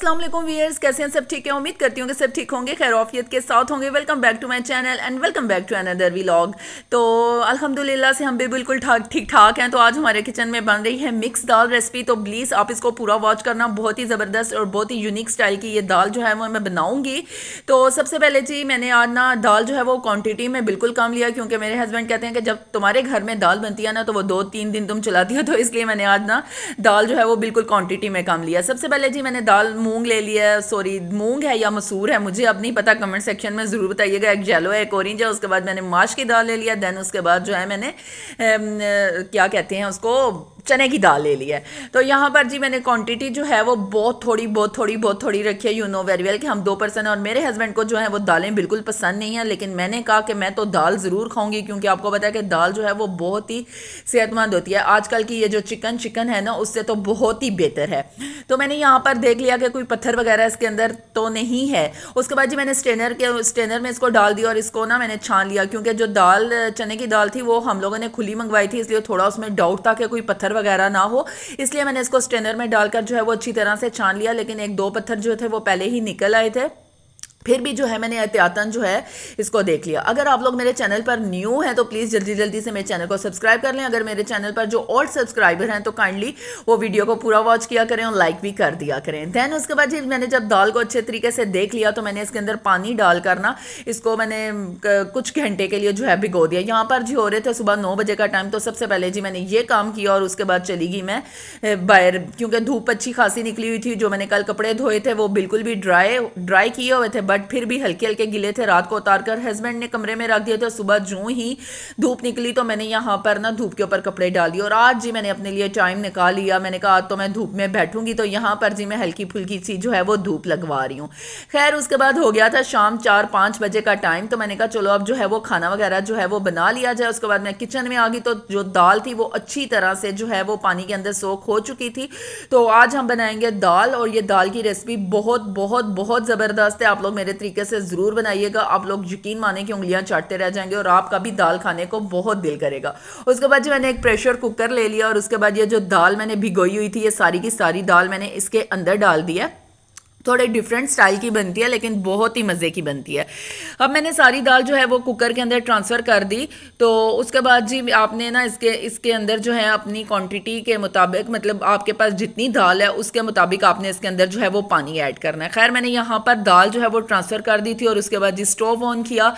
अस्सलाम वालेकुम व्यूअर्स कैसे हैं सब ठीक है उम्मीद करती हूँ कि सब ठीक होंगे खैर के साथ होंगे welcome back to my channel and welcome back to another vlog तो अल्हम्दुलिल्लाह से हम भी बिल्कुल ठाक ठीक ठाक हैं तो आज हमारे किचन में बन रही है मिक्स दाल रेसिपी तो प्लीज़ आप इसको पूरा वॉच करना बहुत ही ज़बरदस्त और बहुत ही यूनिक स्टाइल की ये दाल जो है वो मैं बनाऊँगी तो सबसे पहले जी मैंने आज ना दाल जो है वो क्वान्टिटी में बिल्कुल कम लिया क्योंकि मेरे हस्बैंड कहते हैं कि जब तुम्हारे घर में दाल बनती है ना तो वो दो तीन दिन तुम चलाती हो तो इसलिए मैंने आज ना दाल जो है वो बिल्कुल क्वान्टिटी में कम लिया सबसे पहले जी मैंने दाल मूंग ले लिया सॉरी मूंग है या मसूर है मुझे अब नहीं पता कमेंट सेक्शन में ज़रूर बताइएगा एक जेलो है एक ऑरेंज है उसके बाद मैंने माश की दाल ले लिया देन उसके बाद जो है मैंने ए, क्या कहते हैं उसको चने की दाल ले ली है तो यहाँ पर जी मैंने क्वांटिटी जो है वो बहुत थोड़ी बहुत थोड़ी बहुत थोड़ी रखी है यू नो वेरी वेल कि हम दो पर्सन हैं और मेरे हस्बैंड को जो है वो दालें बिल्कुल पसंद नहीं है लेकिन मैंने कहा कि मैं तो दाल ज़रूर खाऊंगी क्योंकि आपको पता है कि दाल जो है वो बहुत ही सेहतमंद होती है आजकल की ये जो चिकन चिकन है ना उससे तो बहुत ही बेहतर है तो मैंने यहाँ पर देख लिया कि कोई पत्थर वगैरह इसके अंदर तो नहीं है उसके बाद जी मैंने स्टेनर के स्टेनर में इसको डाल दिया और इसको ना मैंने छान लिया क्योंकि जो दाल चने की दाल थी वो हम लोगों ने खुली मंगवाई थी इसलिए थोड़ा उसमें डाउट था कि कोई पत्थर पत्थर वगैरह ना हो इसलिए मैंने इसको स्टेनर में डालकर जो है वो अच्छी तरह से छान लिया लेकिन एक दो पत्थर जो थे वो पहले ही निकल आए थे फिर भी जो है मैंने एहतियातन जो है इसको देख लिया अगर आप लोग मेरे चैनल पर न्यू हैं तो प्लीज़ जल्दी जल्दी से मेरे चैनल को सब्सक्राइब कर लें अगर मेरे चैनल पर जो ओल्ड सब्सक्राइबर हैं तो काइंडली वो वीडियो को पूरा वॉच किया करें और लाइक भी कर दिया करें दैन उसके बाद जी मैंने जब दाल को अच्छे तरीके से देख लिया तो मैंने इसके अंदर पानी डाल कर ना इसको मैंने कुछ घंटे के लिए जो है भिगो दिया यहाँ पर जी हो रहे थे सुबह नौ बजे का टाइम तो सबसे पहले जी मैंने ये काम किया और उसके बाद चली गई मैं बाहर क्योंकि धूप अच्छी खासी निकली हुई थी जो मैंने कल कपड़े धोए थे वो बिल्कुल भी ड्राई ड्राई किए हुए थे बट फिर भी हल्के हल्के गिले थे रात को उतार कर हस्बैंड ने कमरे में रख दिए थे सुबह जू ही धूप निकली तो मैंने यहाँ पर ना धूप के ऊपर कपड़े डाल दिए और आज जी मैंने अपने लिए टाइम निकाल लिया मैंने कहा आज तो मैं धूप में बैठूंगी तो यहाँ पर जी मैं हल्की फुल्की सी जो है वो धूप लगवा रही हूँ खैर उसके बाद हो गया था शाम चार पाँच बजे का टाइम तो मैंने कहा चलो अब जो है वो खाना वगैरह जो है वो बना लिया जाए उसके बाद मैं किचन में आ गई तो जो दाल थी वो अच्छी तरह से जो है वो पानी के अंदर सोख हो चुकी थी तो आज हम बनाएंगे दाल और ये दाल की रेसिपी बहुत बहुत बहुत ज़बरदस्त है आप लोग मेरे तरीके से ज़रूर बनाइएगा आप लोग यकीन माने कि उंगलियाँ चाटते रह जाएंगे और आपका भी दाल खाने को बहुत दिल करेगा उसके बाद जो मैंने एक प्रेशर कुकर ले लिया और उसके बाद ये जो दाल मैंने भिगोई हुई थी ये सारी की सारी दाल मैंने इसके अंदर डाल दिया है थोड़े डिफरेंट स्टाइल की बनती है लेकिन बहुत ही मज़े की बनती है अब मैंने सारी दाल जो है वो कुकर के अंदर ट्रांसफ़र कर दी तो उसके बाद जी आपने ना इसके इसके अंदर जो है अपनी क्वांटिटी के मुताबिक मतलब आपके पास जितनी दाल है उसके मुताबिक आपने इसके अंदर जो है वो पानी ऐड करना है खैर मैंने यहाँ पर दाल जो है वो ट्रांसफ़र कर दी थी और उसके बाद जी स्टोव ऑन किया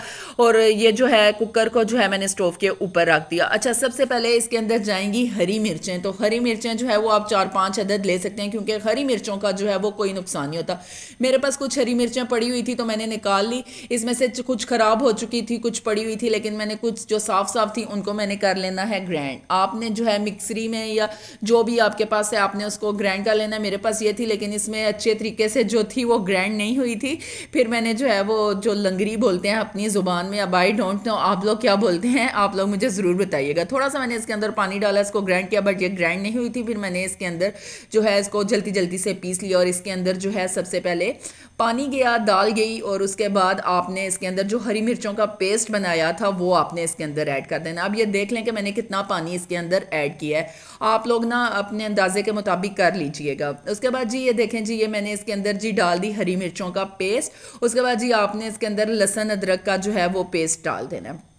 और ये जो है कुकर को जो है मैंने स्टोव के ऊपर रख दिया अच्छा सबसे पहले इसके अंदर जाएंगी हरी मिर्चें तो हरी मिर्चें जो है वो आप चार पाँच अदद ले सकते हैं क्योंकि हरी मिर्चों का जो है वो कोई नुकसान नहीं होता का मेरे पास कुछ हरी मिर्चें पड़ी हुई थी तो मैंने निकाल ली इसमें से कुछ ख़राब हो चुकी थी कुछ पड़ी हुई थी लेकिन मैंने कुछ जो साफ़ साफ़ थी उनको मैंने कर लेना है ग्रैंड आपने जो है मिक्सरी में या जो भी आपके पास है आपने उसको ग्रैंड कर लेना मेरे पास ये थी लेकिन इसमें अच्छे तरीके से जो थी वो ग्रैंड नहीं हुई थी फिर मैंने जो है वो जो लंगरी बोलते हैं अपनी ज़ुबान में अब आई डोंट नो आप लोग क्या बोलते हैं आप लोग मुझे ज़रूर बताइएगा थोड़ा सा मैंने इसके अंदर पानी डाला इसको ग्राइंड किया बट ये ग्राइंड नहीं हुई थी फिर मैंने इसके अंदर जो है इसको जल्दी जल्दी से पीस लिया और इसके अंदर जो है सब सबसे पहले पानी गया दाल गई और उसके बाद आपने इसके अंदर जो हरी मिर्चों का पेस्ट बनाया था वो आपने इसके अंदर ऐड कर देना अब ये देख लें कि मैंने कितना पानी इसके अंदर ऐड किया है आप लोग ना अपने अंदाजे के मुताबिक कर लीजिएगा उसके बाद जी ये देखें जी ये मैंने इसके अंदर जी डाल दी हरी मिर्चों का पेस्ट उसके बाद जी आपने इसके अंदर लहसन अदरक का जो है वो पेस्ट डाल देना है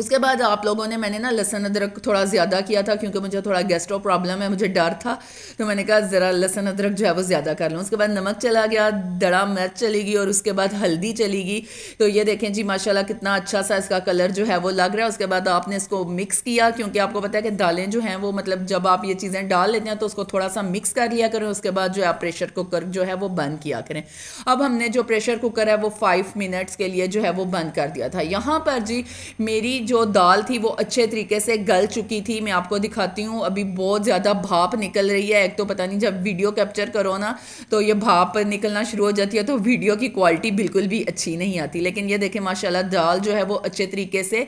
उसके बाद आप लोगों ने मैंने ना लहसन अदरक थोड़ा ज़्यादा किया था क्योंकि मुझे थोड़ा गेस्ट्रो प्रॉब्लम है मुझे डर था तो मैंने कहा ज़रा लहसन अदरक जो है वो ज़्यादा कर लूँ उसके बाद नमक चला गया दड़ा मिर्च चली गई और उसके बाद हल्दी चली गई तो ये देखें जी माशाल्लाह कितना अच्छा सा इसका कलर जो है वो लग रहा है उसके बाद आपने इसको मिक्स किया क्योंकि आपको पता है कि दालें जो हैं वो मतलब जब आप ये चीज़ें डाल लेते हैं तो उसको थोड़ा सा मिक्स कर लिया करें उसके बाद जो है आप प्रेशर कुकर जो है वो बंद किया करें अब हमने जो प्रेशर कुकर है वो फाइव मिनट्स के लिए जो है वो बंद कर दिया था यहाँ पर जी मेरी जो दाल थी वो अच्छे तरीके से गल चुकी थी मैं आपको दिखाती हूँ अभी बहुत ज़्यादा भाप निकल रही है एक तो पता नहीं जब वीडियो कैप्चर करो ना तो ये भाप निकलना शुरू हो जाती है तो वीडियो की क्वालिटी बिल्कुल भी अच्छी नहीं आती लेकिन ये देखें माशाल्लाह दाल जो है वो अच्छे तरीके से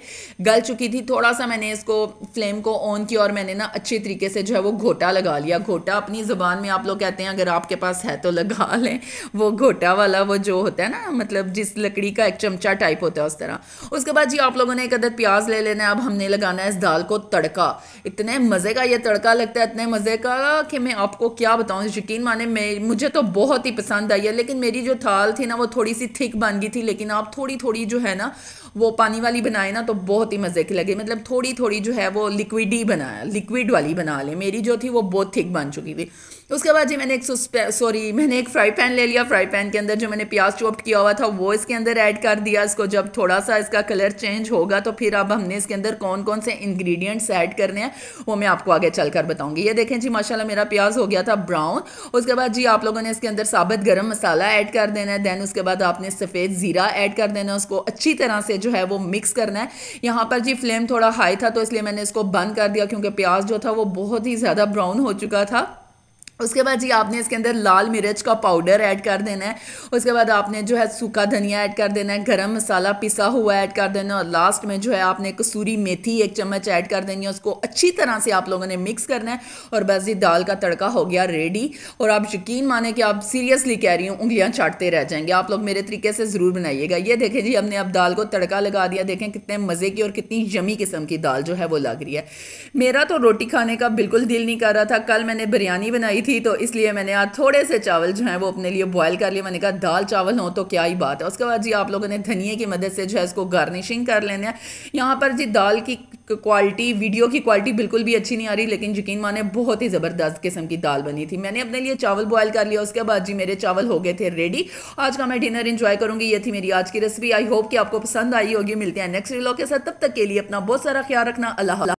गल चुकी थी थोड़ा सा मैंने इसको फ्लेम को ऑन किया और मैंने ना अच्छे तरीके से जो है वो घोटा लगा लिया घोटा अपनी ज़बान में आप लोग कहते हैं अगर आपके पास है तो लगा लें वो घोटा वाला वो जो होता है ना मतलब जिस लकड़ी का एक चमचा टाइप होता है उस तरह उसके बाद जी आप लोगों ने एक अदद प्याज ले लेना है अब हमने लगाना है इस दाल को तड़का इतने मज़े का ये तड़का लगता है इतने मज़े का कि मैं आपको क्या बताऊँ यकीन माने मैं मुझे तो बहुत ही पसंद आई है लेकिन मेरी जो थाल थी ना वो थोड़ी सी थिक बन गई थी लेकिन आप थोड़ी थोड़ी जो है ना वो पानी वाली बनाए ना तो बहुत ही मज़े की लगी मतलब थोड़ी थोड़ी जो है वो लिक्विड ही बनाया लिक्विड वाली बना ले मेरी जो थी वो बहुत थिक बन चुकी थी उसके बाद जी मैंने एक सॉरी मैंने एक फ्राई पैन ले लिया फ्राई पैन के अंदर जो मैंने प्याज चॉप्ट किया हुआ था वो इसके अंदर ऐड कर दिया इसको जब थोड़ा सा इसका कलर चेंज होगा तो फिर अब हमने इसके अंदर कौन कौन से इंग्रेडिएंट्स ऐड करने हैं वो मैं आपको आगे चल कर बताऊँगी ये देखें जी माशाल्लाह मेरा प्याज हो गया था ब्राउन उसके बाद जी आप लोगों ने इसके अंदर साबित गर्म मसाला ऐड कर देना है दैन उसके बाद आपने सफ़ेद ज़ीरा ऐड कर देना उसको अच्छी तरह से जो है वो मिक्स करना है यहाँ पर जी फ्लेम थोड़ा हाई था तो इसलिए मैंने इसको बंद कर दिया क्योंकि प्याज जो था वो बहुत ही ज़्यादा ब्राउन हो चुका था उसके बाद जी आपने इसके अंदर लाल मिर्च का पाउडर ऐड कर देना है उसके बाद आपने जो है सूखा धनिया ऐड कर देना है गरम मसाला पिसा हुआ ऐड कर देना है और लास्ट में जो है आपने कसूरी मेथी एक चम्मच ऐड कर देनी है उसको अच्छी तरह से आप लोगों ने मिक्स करना है और बस ये दाल का तड़का हो गया रेडी और आप यकीन माने कि आप सीरियसली कह रही हूँ उंगलियाँ चाटते रह जाएंगे आप लोग मेरे तरीके से ज़रूर बनाइएगा ये देखें जी हमने अब दाल को तड़का लगा दिया देखें कितने मज़े की और कितनी यमी किस्म की दाल जो है वो लग रही है मेरा तो रोटी खाने का बिल्कुल दिल नहीं कर रहा था कल मैंने बिरयानी बनाई थी थी तो इसलिए मैंने आज थोड़े से चावल जो हैं वो अपने लिए बॉयल कर लिए मैंने कहा दाल चावल हो तो क्या ही बात है उसके बाद जी आप लोगों ने धनिए की मदद से जो है इसको गार्निशिंग कर लेने यहाँ पर जी दाल की क्वालिटी वीडियो की क्वालिटी बिल्कुल भी अच्छी नहीं आ रही लेकिन यकीन माने बहुत ही ज़बरदस्त किस्म की दाल बनी थी मैंने अपने लिए चावल बॉयल कर लिया उसके बाद जी मेरे चावल हो गए थे रेडी आज का मैं डिनर इन्जॉय करूँगी ये थी मेरी आज की रेसिपी आई होप कि आपको पसंद आई होगी मिलते हैं नेक्स्ट वीलॉग के साथ तब तक के लिए अपना बहुत सारा ख्याल रखना अल्लाह